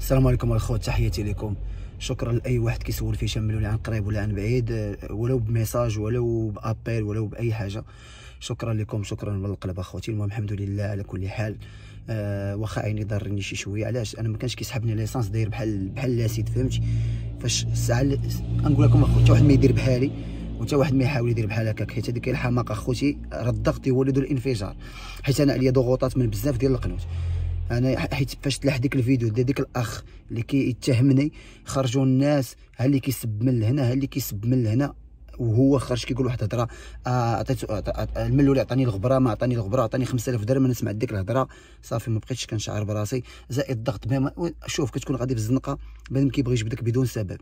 السلام عليكم الخوت تحياتي لكم شكرا لاي واحد كيسول في شمل ولا عن قريب ولا عن بعيد ولو بميساج ولو بابيل ولو باي حاجه شكرا لكم شكرا من القلب اخوتي المهم الحمد لله على كل حال آه واخا عيني ضرني شي شويه علاش انا ما كانش كيسحبني ليسانس داير بحال بحال لاسيد فهمتي فاش الساعه نقول لكم اخوتي واحد ما يدير بحالي وحتى واحد ما يحاول يدير بحال هكاك حيت هذيك الحماقه اخوتي راه الضغط يولد الانفجار حيت انا عليا ضغوطات من بزاف ديال القنوت انا حيت فاش تلاح ديك الفيديو ديال ديك الاخ اللي كيتهمني خرجوا الناس ها اللي كيسب من لهنا ها اللي كيسب من لهنا وهو خرج كيقول واحد الهضره آه، عطيت اللي عطاني الغبره ما عطاني الغبره عطاني 5000 درهم انا سمعت ديك الهضره صافي ما بقيتش كنشعر براسي زائد الضغط شوف كتكون غادي في الزنقه بان كيبغي يجبدك بدون سبب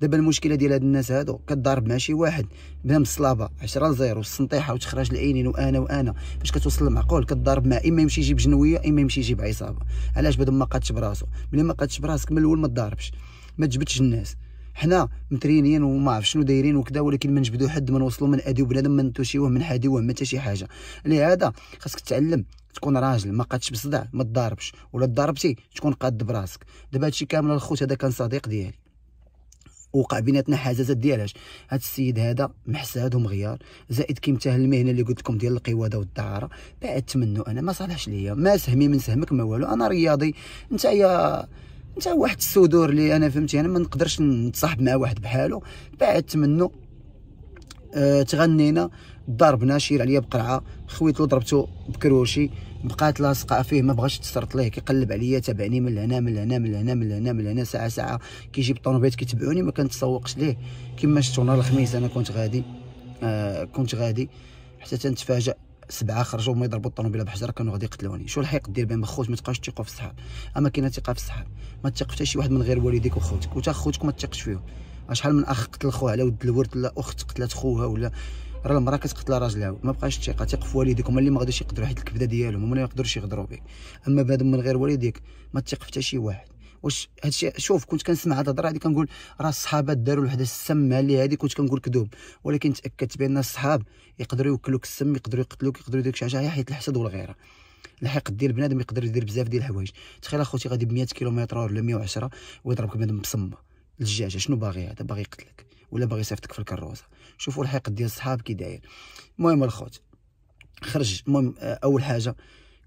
دابا المشكله ديال هاد الناس هادو كضارب مع شي واحد بنام الصلابه 10 لزيرو السنطيحه وتخرج العينين وانا وانا باش كتوصل المعقول كضارب مع اما يمشي يجيب جنويه اما يمشي يجيب عصابه علاش بعد ما قادش براسو ملي ما قادش براسك من الاول ما تضاربش ما تجبدش الناس حنا مترينين وما عرف شنو دايرين وكذا ولكن ما نجبدو حد ما نوصلو من اديو بنادم ما نتوشيوه من حاديوه ما حتى شي حاجه لهذا خاصك تتعلم تكون راجل ما قادش بصداع ما تضاربش ولا ضربتي تكون قاد براسك دابا هادشي كامل الخوت هذا كان صديق ديالي وقع بيناتنا حزازات ديالاش هاد السيد هذا محساد ومغيار زائد كيمتهل المهنه اللي قلت لكم ديال القواده والدعاره بعد منه انا ما صالحش ليا ما سهمي من سهمك ما والو انا رياضي انت يا انت واحد الصدور اللي انا فهمتي انا ما نقدرش نتصاحب مع واحد بحاله بعد منه أه تغنينا ضربنا شير عليا بقرعه خويتو ضربته بكروشي بقات لاصقه فيه ما بغاش تسرط ليه كيقلب عليا تابعني من هنا من هنا من هنا من هنا من هنا ساعه ساعه كيجيب الطوموبيلات كيتبعوني ما كنتسوقش ليه كما شفتوا نهار الخميس انا كنت غادي آه كنت غادي حتى تنتفاجئ سبعه خرجوا هما يضربوا الطوموبيله بحجره كانوا غادي يقتلوني شو الحيق دير بين خوت ما تبقاش تيقوا في الصحاب اما كاينه ثقه في الصحاب ما تثق حتى شي واحد من غير والديك وخوتك وتا خوتك ما تثقش فيهم شحال من اخ قتل خوه على ود الورد ولا اخت قتلت خوها ولا راه المراه كتقتل راجلها ما بقاش الثقه تيق في والديك هما اللي ما غاديش يقدروا حيت الكبده ديالهم هما ما يقدروش يغدروا بك اما بعد من غير والديك ما تثق في حتى شي واحد واش هادشي شوف كنت كنسمع هاد الهضره هادي كنقول راه الصحابه داروا الوحده السم اللي هادي كنت كنقول كذوب ولكن تاكدت بان الصحاب يقدروا يوكلوك السم يقدروا يقتلوك يقدروا يديروك شي حاجه حيت الحسد والغيره الحقد ديال بنادم يقدر يدير بزاف ديال الحوايج تخيل اخوتي غادي ب 100 كيلومتر ولا 110 ويضربك بنادم بصمه الدجاجه شنو باغي هذا باغي يقتلك ولا باغي يصيفطك في الكروزه شوفوا الحقد ديال الصحاب كي داير المهم الخوت خرج المهم آه، اول حاجه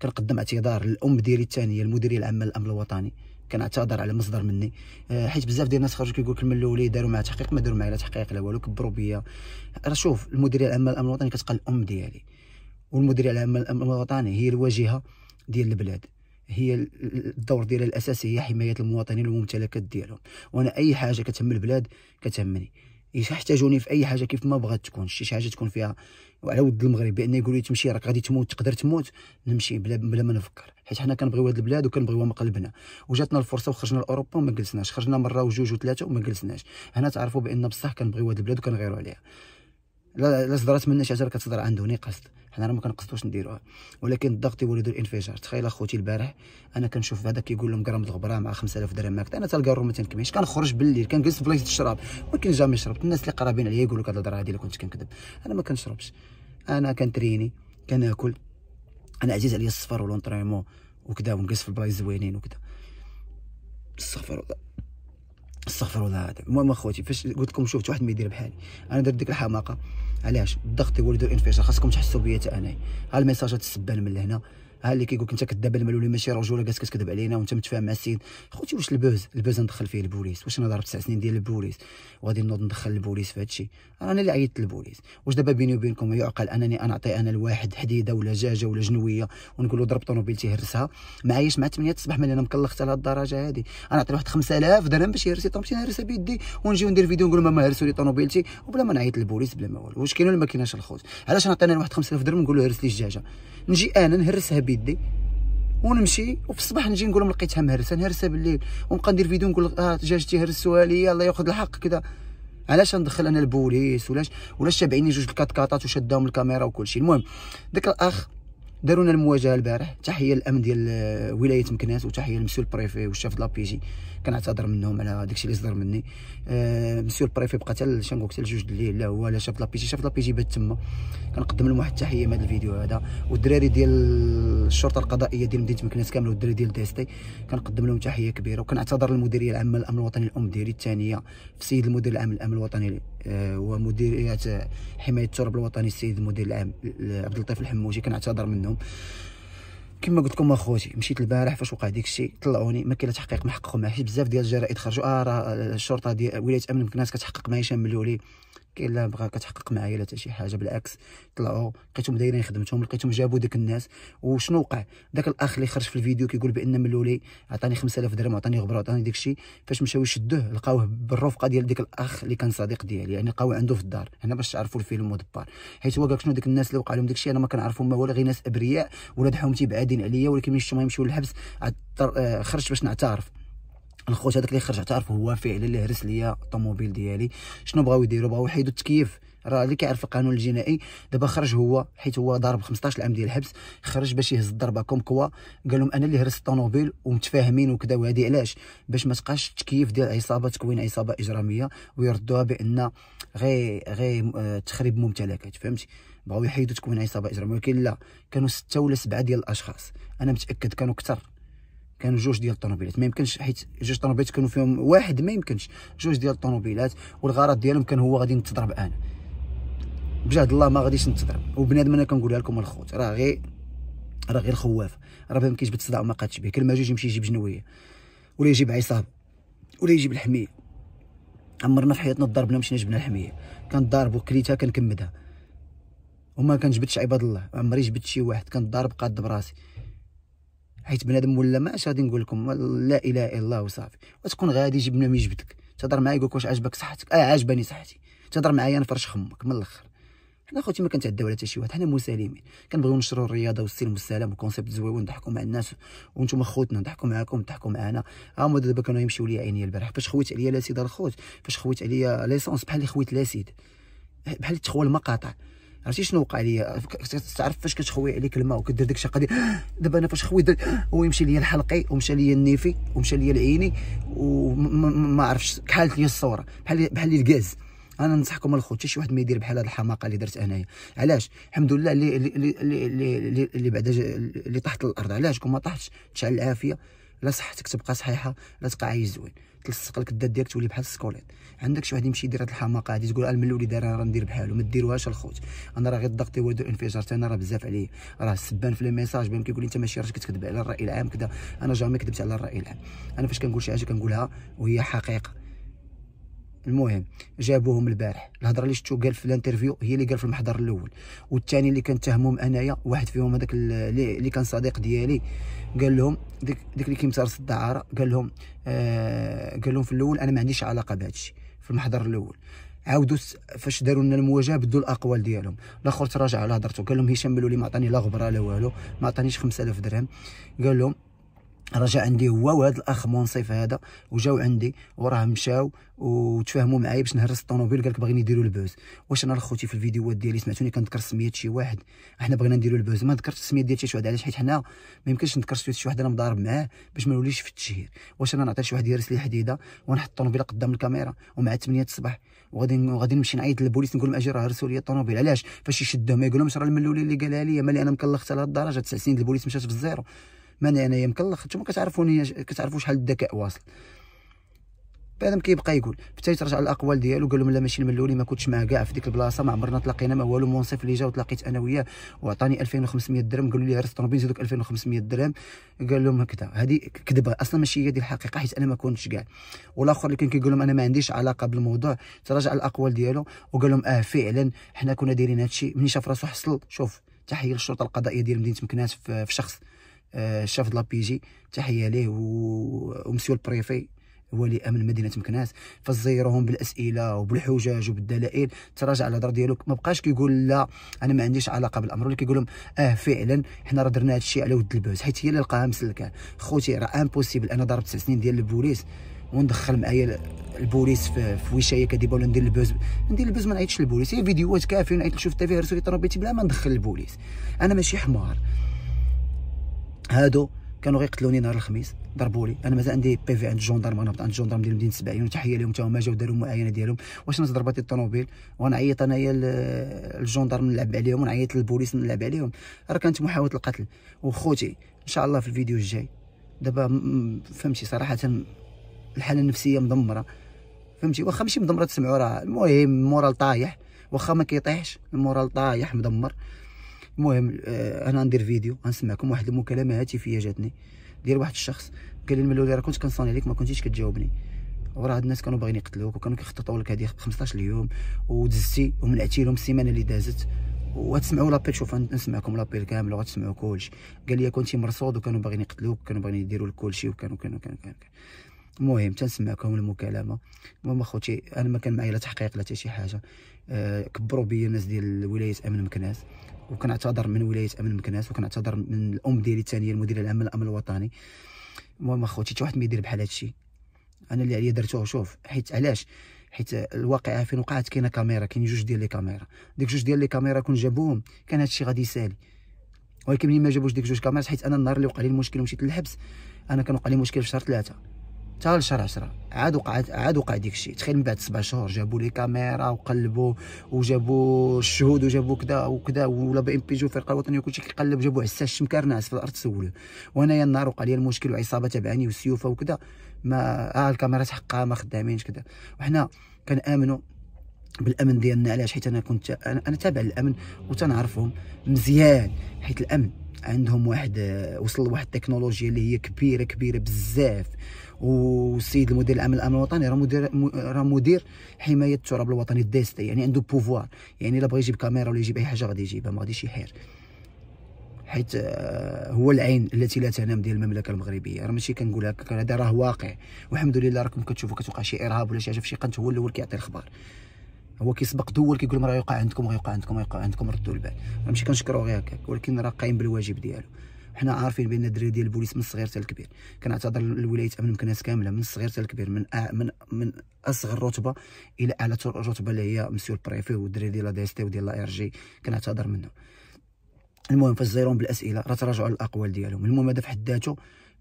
كنقدم اعتذار للام ديالي الثانيه المديريه العامه للامن الوطني كنعتذر على مصدر مني آه، حيت بزاف ديال الناس خرجوا كيقول لك من الاولي داروا مع تحقيق ما داروا معايا لا تحقيق لا والو كبروا بيا راه شوف المديريه العامه للامن الوطني كتقال الام ديالي والمديريه العامه للامن الوطني هي الواجهه ديال البلاد هي الدور ديالها الاساسي هي حمايه المواطنين والممتلكات ديالهم وانا اي حاجه كتهم البلاد كتهمني يحتاجوني في اي حاجه كيف ما بغات تكون شي حاجه تكون فيها وعلى ود المغرب بان يقولوا لي تمشي راك غادي تموت تقدر تموت نمشي بلا, بلا ما نفكر حيت حنا كنبغيو هاد البلاد وكنبغيوها مقلبنا وجاتنا الفرصه وخرجنا لاوروبا وما جلسناش خرجنا مره وجوج وثلاثه وما جلسناش هنا تعرفوا بان بصح كنبغيو هاد البلاد وكنغيروا عليها لا لا صدرات منا شي حاجه راه كتصدر عنده ني قصد حنا راه ما كنقصدوش نديروها ولكن الضغط يولد الانفجار تخيل اخوتي البارح انا كنشوف هذا كيقول لهم غرام الغبره مع 5000 درهم ماكت انا تلقى ما تنكميش كنخرج بالليل كنجلس في بلايص الشراب ولكن جامي شربت الناس اللي قرابين عليا يقولوا لك هاد الهضره هادي اللي كنت كنكذب انا ما كنشربش انا كنتريني كناكل انا عزيز عليا السفر والونطريمون وكذا ونجلس في البلايص زوينين وكذا السفر استغفر الله العظيم المهم اخوتي فاش قلت لكم شفت واحد ما يدير بحالي انا درت ديك الحماقه علاش الضغط يولد الانفجار خاصكم تحسوا بيا حتى انايا ها الميساجات السبان من لهنا ها اللي كيقول لك انت كذاب المال ولا ماشي رجوله قالت كتكذب علينا وانت متفاهم مع السيد خوتي واش البوز البوز ندخل فيه البوليس واش انا ضربت تسع سنين ديال البوليس وغادي نوض ندخل البوليس في هادشي انا اللي عيطت للبوليس واش دابا بيني وبينكم يعقل انني نعطي انا لواحد حديده ولا جاجه ولا جنويه ونقول له ضرب طوموبيلتي هرسها معايش مع 8 الصباح ملي انا مكلخت على الدرجه هادي انا نعطي واحد 5000 درهم باش يهرس طوموبيلتي نهرسها بيدي ونجي وندير فيديو نقول ماما هرسوا لي طوموبيلتي وبلا ما نعيط للبوليس بلا ما والو واش كاين ولا ما كايناش الخوت علاش انا واحد 5000 درهم نقول له هرس لي الدجاجه نجي انا نهرسها بيدي بيدي ونمشي وفي الصباح نجي نقول لهم لقيتها مهرسه نهرسه بالليل ونبقى ندير فيديو نقول اه دجاجتي هرسوها لي الله ياخذ الحق كذا علاش ندخل انا البوليس ولاش ولاش تابعيني جوج كاطات وشداهم الكاميرا وكل شيء المهم ذاك الاخ دارونا المواجهه البارح تحيه الامن ديال آه، ولايه مكناس وتحيه للمسيو البريفي والشاف دو بيجي كنعتذر منهم على داكشي اللي صدر مني آه مسيو البريفي بقى حتى شنقول حتى لجوج الليل لا هو لا شاف لابيجي شاف لابيجي بات تما كنقدم لهم واحد التحيه من هذا الفيديو هذا والدراري ديال الشرطه القضائيه ديال مدينه مكناس كامله والدراري ديال ديستي كنقدم لهم تحيه كبيره وكنعتذر للمديريه العامه للامن الوطني الام ديالي الثانيه السيد المدير العام للامن الوطني آه ومديريه حمايه التراب الوطني السيد المدير العام عبد اللطيف الحموجي كنعتذر منهم كما قلت لكم اخوتي مشيت البارح فاش وقع داك الشيء طلعوني ما كاين لا تحقيق حققوا معايا بزاف ديال الجرائد خرجوا اه راه الشرطه ديال ولايه امن مكناس كتحقق ما شملوا لي كاين لا بغا كتحقق معايا لا حتى شي حاجه بالعكس طلعوا لقيتهم دايرين خدمتهم لقيتهم جابوا داك الناس وشنو وقع داك الاخ اللي خرج في الفيديو كيقول بان ملولي عطاني 5000 درهم عطاني غبره عطاني داك الشيء فاش مشاو يشدوه لقاوه بالرفقه ديال ديك الاخ اللي كان صديق ديالي يعني لقاوه عنده في الدار هنا باش تعرفوا الفيلم مدبر حيت هو شنو داك الناس اللي وقع لهم داك الشيء انا ما كنعرفهم ما ولا غير ناس ابرياء ولاد حومتي بعادين عليا ولكن ملي شفتهم يمشيو للحبس آه، خرجت باش نعترف الخوت هذاك اللي خرج اعترف هو فعلا اللي هرس ليا الطوموبيل ديالي شنو بغاو يديروا بغاو يحيدوا التكييف راه اللي كيعرف القانون الجنائي دابا خرج هو حيت هو ضارب 15 عام ديال الحبس خرج باش يهز الضربه كوم كوا قال لهم انا اللي هرس الطوموبيل ومتفاهمين وكذا وهذه علاش باش ما تبقاش التكييف ديال عصابه تكوين عصابه اجراميه ويردوها بان غير غير آه، تخريب ممتلكات فهمتي بغاو يحيدوا تكوين عصابه اجراميه ولكن لا كانوا سته ولا سبعه ديال الاشخاص انا متاكد كانوا اكثر كانوا جوج ديال الطوموبيلات ما يمكنش حيت جوج طوموبيلات كانوا فيهم واحد ما يمكنش جوج ديال الطوموبيلات والغرض ديالهم كان هو غادي نتضرب انا بجهد الله ما غاديش نتضرب وبنادم انا كنقولها لكم الخوت راه غير راه غير خواف راه بنادم كيجبد صداع وما قادش به كل ما جوج يمشي يجيب جنويه ولا يجيب عصابه ولا يجيب الحميه عمرنا في حياتنا ضربنا مشينا جبنا الحميه كنضارب وكليتها كنكمدها وما كنجبدش عباد الله عمري جبت شي واحد كنضارب قاد براسي حيت بنادم ولا ما اش غادي نقول لكم لا اله الا الله وصافي وتكون غادي جبنا من يجبدك تهضر معايا يقول لك واش عجبك صحتك اه عجباني صحتي تهضر معايا نفرش خمك من الاخر حنا خوتي ما كنتعداو على حتى شي واحد حنا مسالمين كنبغيو نشروا الرياضه والسلم والسلام وكونسيبت زويون نضحكوا مع الناس وانتم خوتنا نضحكوا معاكم نضحكوا معانا ها آه، هما دابا كانوا يمشيو لي عينيا البارح فاش خويت عليا لاسيد الخوت فاش خويت عليا ليسونس بحال اللي خويت لاسيد بحال تخوى المقاطع عرفتي شنو وقع ليا تعرف فاش كتخوي عليك الماء وكدير داك الشيء قدي دابا انا فاش خويت هو يمشي ليا الحلقي ومشى ليا النيفي ومشى ليا العيني وما عرفتش كحالت ليا الصوره بحال بحال الكاز انا ننصحكم الخوت حتى شي واحد ما يدير بحال هذه الحماقه اللي درت انايا علاش الحمد لله اللي اللي اللي اللي, بعدا بعد اللي طحت الارض علاش كون ما طحتش تشعل العافيه لا صحتك تبقى صحيحه لا تبقى عايش زوين تلصق لك الدات ديالك تولي بحال السكوليت عندك شي واحد يمشي يدير هاد الحماقه هادي تقول الملو اللي دار انا راه ندير بحالو ما ديروهاش الخوت انا راه غير ضغطي وادو انفجار انا راه بزاف عليا راه سبان في لي ميساج بان كيقول انت ماشي راك كتكذب على الراي العام كذا انا جامي كذبت على الراي العام انا فاش كنقول شي حاجه كنقولها وهي حقيقه المهم جابوهم البارح الهضره اللي شفتو قال في الانترفيو هي اللي قال في المحضر الاول والثاني اللي كان تهمهم انايا واحد فيهم هذاك اللي كان صديق ديالي قال لهم ديك ديك اللي كيمتارس الدعاره قال لهم آه قال لهم في الاول انا ما عنديش علاقه بهذا الشيء في المحضر الاول عاودوا فاش داروا لنا المواجهه بدوا الاقوال ديالهم الاخر تراجع على هضرته قال لهم هشام بلولي ما عطاني لا غبره لا والو ما عطانيش 5000 درهم قال لهم رجع عندي هو وهذا الاخ منصف هذا وجاو عندي وراه مشاو وتفاهموا معايا باش نهرس الطوموبيل قالك باغيين يديروا البوز واش انا خوتي في الفيديوهات ديالي سمعتوني كنذكر سميه شي واحد احنا بغينا نديروا البوز ما ذكرتش السميه ديال شي واحد علاش حيت حنا ما يمكنش نذكر شي واحد انا مضارب معاه باش ما نوليش في التشهير واش انا نعطي شي واحد يهرس لي حديده ونحط الطوموبيل قدام الكاميرا ومع 8 الصباح وغادي غادي نمشي نعيط للبوليس نقول لهم اجي راه هرسوا لي الطوموبيل علاش فاش يشدهم ما يقول لهمش راه الملول اللي قالها لي مالي انا مكلخت على الدرجه 9 سنين البوليس مشات في الزيرو ماني انايا مكلخ نتوما كتعرفوني كتعرفوا شحال الذكاء واصل بنادم كيبقى يقول حتى ترجع الاقوال ديالو قال لهم لا ماشي الملولي ما كنتش معاه كاع في ديك البلاصه ما عمرنا تلاقينا ما والو منصف اللي جا وتلاقيت انا وياه وعطاني 2500 درهم قالوا لي عرس طوموبيل زيدوك 2500 درهم قال لهم هكذا هذه كذبه اصلا ماشي هي ديال الحقيقه حيت انا ما كنتش كاع والاخر اللي كان كيقول لهم انا ما عنديش علاقه بالموضوع تراجع الاقوال ديالو وقال لهم اه فعلا حنا كنا دايرين هادشي ملي شاف راسو حصل شوف تحيه للشرطه القضائيه ديال مدينه مكناس في شخص آه، الشاف دو لابيجي تحيه ليه ومسيو البريفي ولي امن مدينه مكناس فزيرهم بالاسئله وبالحجج وبالدلائل تراجع على الهضره ديالو ما بقاش كيقول لا انا ما عنديش علاقه بالامر ولكن كيقول لهم اه فعلا حنا راه درنا هذا الشيء على ود البوز حيت هي اللي لقاها مسلكه خوتي راه امبوسيبل انا ضربت تسع سنين ديال البوليس وندخل معايا البوليس في, في وشايه كذبه ولا ندير البوز ندير البوز ما نعيطش للبوليس هي فيديوهات كافيين نعيط نشوف تفيرس ويطربيتي بلا ما ندخل البوليس انا ماشي حمار هادو كانوا غيقتلوني نهار الخميس ضربوا لي انا مازال عندي بي في عند الجندرم انا عند الجندرم ديال مدينه سبعين وتحيه لهم حتى هما جاو داروا المعاينه ديالهم واش ناس ضربات الطوموبيل عيط انايا الجندرم نلعب عليهم ونعيط للبوليس نلعب عليهم راه كانت محاوله القتل وخوتي ان شاء الله في الفيديو الجاي دابا فهمتي صراحه الحاله النفسيه مدمره فهمتي واخا ماشي مدمره تسمعوا راه المهم المورال طايح واخا ما كيطيحش المورال طايح مدمر المهم آه، انا ندير فيديو غنسمعكم واحد المكالمه هاتفيه جاتني ديال واحد الشخص قال لي الملولي راه كنت كنصوني عليك ما كنتيش كتجاوبني وراه هاد الناس كانوا باغيين يقتلوك وكانوا كيخططوا لك هذه 15 يوم ودزتي ومنعتي لهم السيمانه اللي دازت وغتسمعوا لابيل شوف نسمعكم لابيل كامل وغتسمعوا كلشي قال لي كنتي مرصود وكانوا باغيين يقتلوك وكانوا باغيين يديروا لك كلشي وكانوا كانوا كانوا كانوا المهم تنسمعكم المكالمه المهم اخوتي انا ما كان معايا لا تحقيق لا حتى شي حاجه آه، كبروا بيا الناس ديال ولايه امن مكناس وكنعتذر من ولايه امن مكناس وكنعتذر من الام ديالي الثانيه المديره العامه للامن الوطني المهم اخوتي حتى واحد ما يدير بحال هادشي انا اللي عليا درته شوف حيت علاش حيت الواقعه فين وقعت كاينه كاميرا كاين جوج ديال لي كاميرا ديك جوج ديال لي كاميرا كون جابوهم كان هادشي غادي يسالي ولكن ملي ما جابوش ديك جوج كاميرا حيت انا النهار اللي وقع لي المشكل ومشيت للحبس انا كان وقع لي مشكل في شهر ثلاثه حتى لشهر 10 عاد وقع عاد وقع ديك الشيء تخيل من بعد سبع شهور جابوا لي كاميرا وقلبوا وجابوا الشهود وجابوا كذا وكذا ولا بي ام بي جو الفرقه الوطنيه شيء كيقلب جابوا عساس الشمكرناس في الارض سولوا وانايا النهار وقع لي المشكل وعصابه تبعني والسيوفه وكذا ما اه الكاميرات حقها ما خدامينش كذا وحنا كنامنوا بالامن ديالنا علاش حيت انا كنت انا, أنا تابع للامن وتنعرفهم مزيان حيت الامن عندهم واحد آه، وصل لواحد التكنولوجيا اللي هي كبيره كبيره بزاف والسيد المدير العام للامن الوطني راه مدير راه مدير حمايه التراب الوطني الداستي يعني عنده بوفوار يعني الا بغى يجيب كاميرا ولا يجيب اي حاجه غادي يجيبها ما غاديش يحير حيت آه، هو العين التي لا تنام ديال المملكه المغربيه راه ماشي كنقول هكا هذا راه واقع والحمد لله راكم كتشوفوا كتوقع شي ارهاب ولا شي حاجه في شي قنت هو الاول كيعطي الخبر هو كيسبق دول كيقول لهم راه يوقع عندكم غيوقع عندكم غيوقع عندكم ردوا البال ماشي كنشكرو غير هكاك ولكن راه قايم بالواجب ديالو حنا عارفين بان الدراري ديال البوليس من الصغير حتى الكبير كنعتذر لولايه امن مكناس كامله من الصغير حتى الكبير من آه من من اصغر رتبه الى اعلى رتبه اللي هي مسيو البريفي والدراري ديال لا دي اس تي وديال لا ار جي كنعتذر منهم المهم فاش بالاسئله راه تراجعوا على الاقوال ديالهم المهم هذا في حد ذاته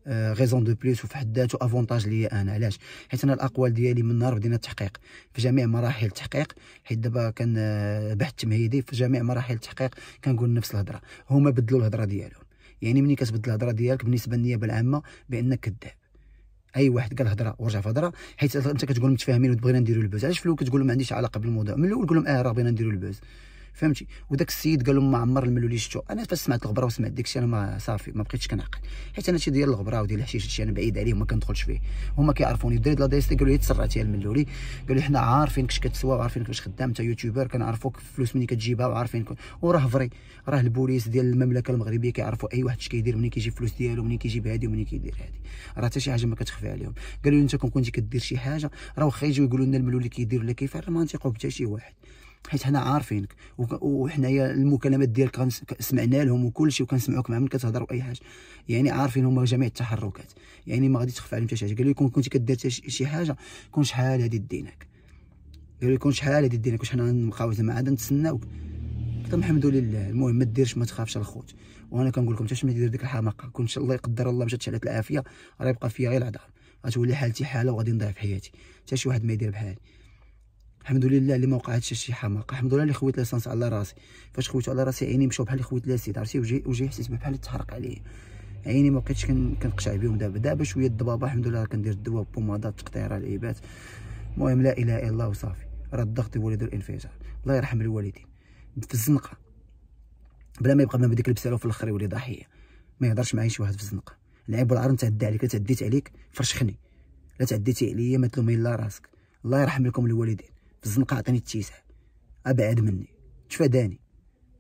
غيزون دو بليس وفي حد ذاته افونتاج ليا انا علاش حيت انا الاقوال ديالي من نهار بدينا التحقيق في جميع مراحل التحقيق حيت دابا كان آه، بحث تمهيدي في جميع مراحل التحقيق كنقول نفس الهضره هما بدلوا الهضره ديالهم يعني ملي كتبدل الهضره ديالك بالنسبه للنيابه العامه بانك كذاب اي واحد قال هضره ورجع في هضره حيت انت كتقول متفاهمين وبغينا نديروا البوز علاش في الاول كتقول لهم ما عنديش علاقه بالموضوع من الاول قول لهم اه راه بغينا نديروا البوز فهمتي وداك السيد قال لهم ما عمر الملولي شفتو انا فاش سمعت الغبره وسمعت داكشي انا ما صافي ما بقيتش كنعقل حيت انا شي ديال الغبره وديال الحشيش شي انا بعيد عليه وما كندخلش فيه هما كيعرفوني الدراري لا دايستي قالوا لي تسرعتي الملولي قالوا لي حنا عارفينك اش كتسوى وعارفينك باش خدام انت يوتيوبر كنعرفوك الفلوس منين كتجيبها وعارفينك وراه فري راه البوليس ديال المملكه المغربيه كيعرفوا اي واحد اش كيدير منين كيجيب الفلوس ديالو منين كيجيب هادي ومنين كيدير هادي راه حتى شي حاجه ما كتخفى عليهم قالوا لي انت كون كنتي كدير شي حاجه راه واخا يجيو يقولوا لنا الملولي كيدير ولا كيفعل ما نثقوا حتى شي واحد حيت حنا عارفينك وحنايا المكالمات ديالك سمعنا لهم وكل شيء وكنسمعوك مع من كتهضر واي حاجه يعني عارفين هما جميع التحركات يعني ما غادي تخفى عليهم حتى شي حاجه لي كون كنتي كدير شي حاجه كون شحال هادي ديناك لي كون شحال هادي ديناك واش حنا نبقاو زعما عاد نتسناوك قلت الحمد لله المهم ما ديرش ما تخافش الخوت وانا كنقول لكم حتى ما يدير ديك الحماقه كون الله يقدر الله مشات شعلت العافيه راه يبقى فيا غير العذاب غتولي حالتي حاله وغادي نضيع في حياتي حتى شي واحد ما يدير بحالي الحمد لله اللي ما وقعتش شي حماقه الحمد لله اللي خويت ليسانس على راسي فاش خويتو على راسي عيني مشاو بحال اللي خويت لاسيد عرفتي وجهي وجهي حسيت بحال تحرق عليا عيني ما بقيتش كنقشع بهم دابا دابا شويه الضبابه الحمد لله كندير الدواء بومادات تقطيره العيبات المهم لا اله الا الله وصافي راه الضغط يولي دير الانفجار الله يرحم الوالدين في الزنقه بلا ما يبقى ما بديك لبس في الاخر يولي ضحيه ما يهضرش معايا شي واحد في الزنقه العيب والعار نتعدى عليك لا تعديت عليك فرشخني لا تعديتي عليا ما تلومي لا راسك الله يرحم لكم الوالدين في الزنقه عطيني التيسع ابعد مني تفاداني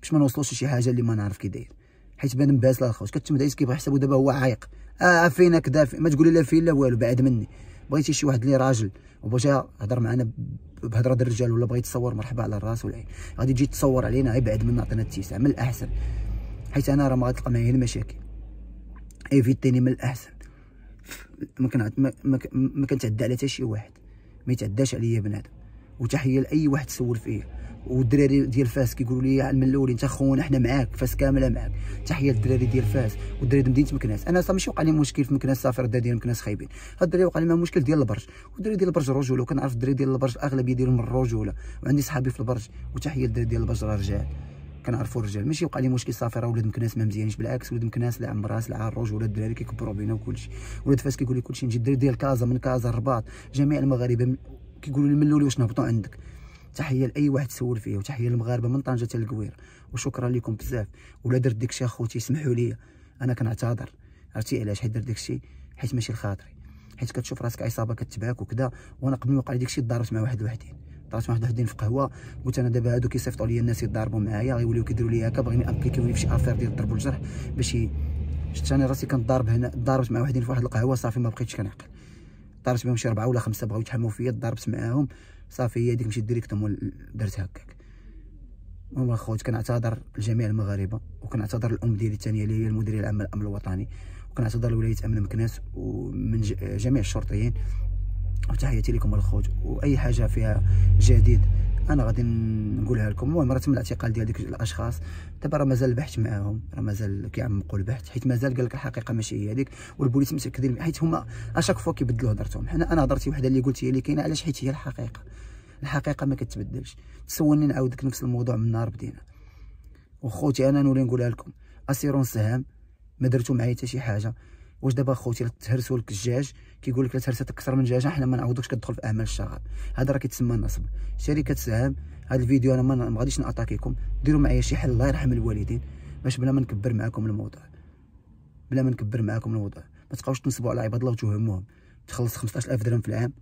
باش ما نوصلوش لشي حاجه اللي ما نعرف كي داير حيت بان مباس لا الخوت كتم دايس كيبغي يحسبو دابا هو عايق اه, آه، فينك دافع ما تقولي لا فين لا والو بعد مني بغيتي شي واحد اللي راجل وبغا هضر معنا بهضره د الرجال ولا بغيت تصور مرحبا على الراس والعين غادي تجي تصور علينا ابعد منا عطينا التيسع من الاحسن حيت انا راه ما غتلقى معايا المشاكل ايفيتيني من الاحسن ما كنعت ما, ما كنتعدى على حتى شي واحد ما يتعداش عليا بنادم وتحيه لاي واحد سول فيه والدراري ديال فاس كيقولوا لي من الاول انت خونا حنا معاك فاس كامله معاك تحيه للدراري ديال فاس والدراري ديال مدينه مكناس انا صافي ماشي وقع لي مشكل في مكناس صافي ردا ديال مكناس خايبين هاد الدراري وقع لي مشكل ديال البرج والدراري ديال البرج رجوله وكنعرف الدراري ديال البرج الاغلبيه ديالهم الرجوله وعندي صحابي في البرج وتحيه للدراري ديال البرج راه رجال كنعرفوا الرجال ماشي وقع لي مشكل صافي راه ولاد مكناس ما مزيانينش بالعكس ولاد مكناس لا لا سلعه الرجوله الدراري كيكبروا بينا وكلشي ولاد فاس كيقول لي كلشي نجي الدراري ديال كازا من كازا الرباط جميع المغاربه كيقولوا لي ملولي واش نهبطوا عندك تحيه لاي واحد سول فيا وتحيه للمغاربه من طنجه حتى الكوير وشكرا لكم بزاف ولا درت داكشي اخوتي سمحوا لي انا كنعتذر عرفتي علاش حيت درت داكشي حيت ماشي لخاطري حيت كتشوف راسك عصابه كتبعك وكذا وانا قبل ما يوقع لي داكشي ضربت مع واحد وحدين ضربت مع واحد وحدين في قهوه قلت انا دابا هادو كيصيفطوا لي الناس يضاربوا معايا غيوليو كيديروا لي هكا بغيني ابليكيوني في شي افير ديال الضرب والجرح باش شفت انا راسي كنضارب هنا ضاربت مع واحدين في واحد القهوه صافي ما بقيتش كنعقل طارت بهم شي ربعه ولا خمسه بغاو يتحموا فيا ضربت معاهم صافي هي هذيك مشيت ديريكتوم درت هكاك المهم اخوت كنعتذر لجميع المغاربه وكنعتذر الام ديالي الثانيه اللي هي المديريه العامه للامن الوطني وكنعتذر لولايه امن مكناس ومن جميع الشرطيين وتحياتي لكم الخوت واي حاجه فيها جديد انا غادي نقولها لكم المهم راه تم الاعتقال ديال ديك الاشخاص دابا راه مازال البحث معاهم راه مازال كيعمقوا البحث حيت مازال قال لك الحقيقه ماشي هي هذيك والبوليس متاكدين حيت هما اشاك فوا كيبدلوا هضرتهم حنا انا هضرتي وحده اللي قلت هي اللي كاينه علاش حيت هي الحقيقه الحقيقه ما كتبدلش تسولني نعاود لك نفس الموضوع من نهار بدينا وخوتي انا نولي نقولها لكم اسيرون سهام ما درتو معايا حتى شي حاجه واش دابا خوتي تهرسوا لك الجاج كيقول لك لا ترسات اكثر من جهه حنا ما نعاودوكش كتدخل في اعمال الشغب هذا راه كيتسمى نصب شركه سهام هذا الفيديو انا ما غاديش ناتاكيكم ديروا معايا شي حل الله يرحم الوالدين باش بلا ما نكبر معاكم الموضوع بلا ما نكبر معاكم الموضوع ما تبقاوش تنصبوا على عباد الله وتوهموهم تخلص 15000 درهم في العام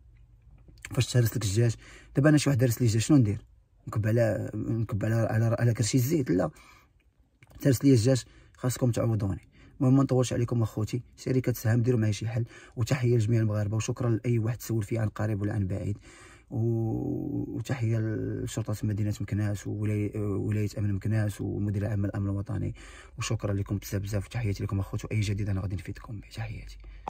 فاش تهرس لك الدجاج دابا انا شي واحد دارس لي الجاج شنو ندير نكب على نكب على على, على كرشي الزيت لا تهرس لي الدجاج خاصكم تعوضوني المهم ما نطولش عليكم اخوتي شركه سهام ديروا معايا شي حل وتحيه لجميع المغاربه وشكرا لاي واحد تسول فيه عن قريب ولا عن بعيد وتحيه لشرطه مدينه مكناس وولايه امن مكناس ومدير العام الامن الوطني وشكرا لكم بزاف بزاف وتحياتي لكم اخوتي واي جديد انا غادي نفيدكم تحياتي